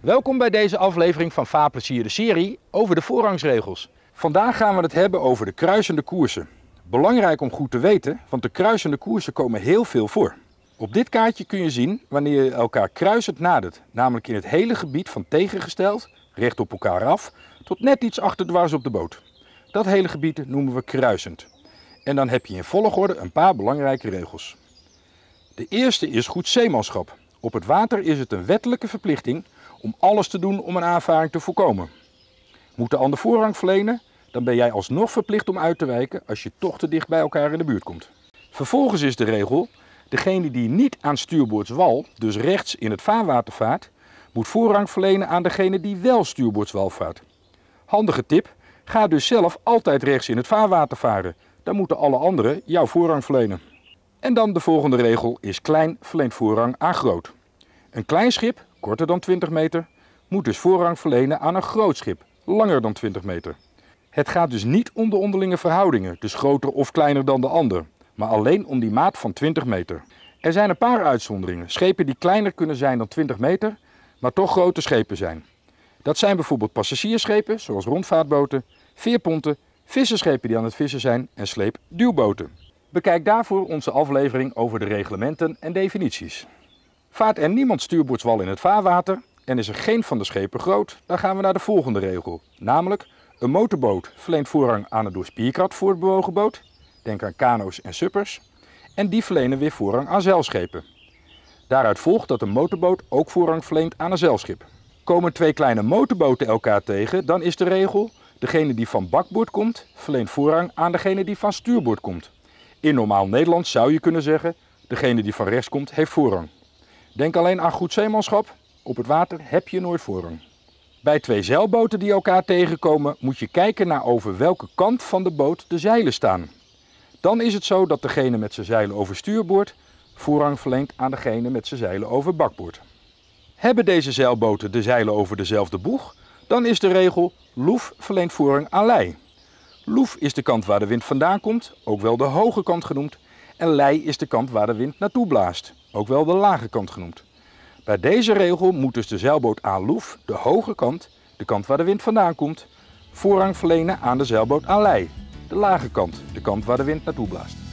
Welkom bij deze aflevering van Vaarplezier, de serie over de voorrangsregels. Vandaag gaan we het hebben over de kruisende koersen. Belangrijk om goed te weten, want de kruisende koersen komen heel veel voor. Op dit kaartje kun je zien wanneer je elkaar kruisend nadert, namelijk in het hele gebied van tegengesteld, recht op elkaar af, tot net iets achter achterdwars op de boot. Dat hele gebied noemen we kruisend. En dan heb je in volgorde een paar belangrijke regels. De eerste is goed zeemanschap. Op het water is het een wettelijke verplichting om alles te doen om een aanvaring te voorkomen. Moet de ander voorrang verlenen, dan ben jij alsnog verplicht om uit te wijken als je toch te dicht bij elkaar in de buurt komt. Vervolgens is de regel, degene die niet aan stuurboordswal, dus rechts in het vaarwater vaart, moet voorrang verlenen aan degene die wel stuurboordswal vaart. Handige tip, ga dus zelf altijd rechts in het vaarwater varen. Dan moeten alle anderen jouw voorrang verlenen. En dan de volgende regel is klein verleent voorrang aan groot. Een klein schip korter dan 20 meter, moet dus voorrang verlenen aan een groot schip, langer dan 20 meter. Het gaat dus niet om de onderlinge verhoudingen, dus groter of kleiner dan de ander, maar alleen om die maat van 20 meter. Er zijn een paar uitzonderingen. Schepen die kleiner kunnen zijn dan 20 meter, maar toch grote schepen zijn. Dat zijn bijvoorbeeld passagiersschepen, zoals rondvaartboten, veerponten, visserschepen die aan het vissen zijn en sleepduwboten. Bekijk daarvoor onze aflevering over de reglementen en definities. Vaart er niemand stuurboordswal in het vaarwater en is er geen van de schepen groot, dan gaan we naar de volgende regel. Namelijk, een motorboot verleent voorrang aan een door spierkracht voortbewogen boot. Denk aan kano's en suppers. En die verlenen weer voorrang aan zeilschepen. Daaruit volgt dat een motorboot ook voorrang verleent aan een zeilschip. Komen twee kleine motorboten elkaar tegen, dan is de regel... degene die van bakboord komt, verleent voorrang aan degene die van stuurboord komt. In normaal Nederlands zou je kunnen zeggen... degene die van rechts komt, heeft voorrang. Denk alleen aan goed zeemanschap. Op het water heb je nooit voorrang. Bij twee zeilboten die elkaar tegenkomen moet je kijken naar over welke kant van de boot de zeilen staan. Dan is het zo dat degene met zijn zeilen over stuurboord voorrang verleent aan degene met zijn zeilen over bakboord. Hebben deze zeilboten de zeilen over dezelfde boeg, dan is de regel loef verleent voorrang aan lei. Loef is de kant waar de wind vandaan komt, ook wel de hoge kant genoemd, en lei is de kant waar de wind naartoe blaast ook wel de lage kant genoemd. Bij deze regel moet dus de zeilboot aan loef, de hoge kant, de kant waar de wind vandaan komt, voorrang verlenen aan de zeilboot aan lei, de lage kant, de kant waar de wind naartoe blaast.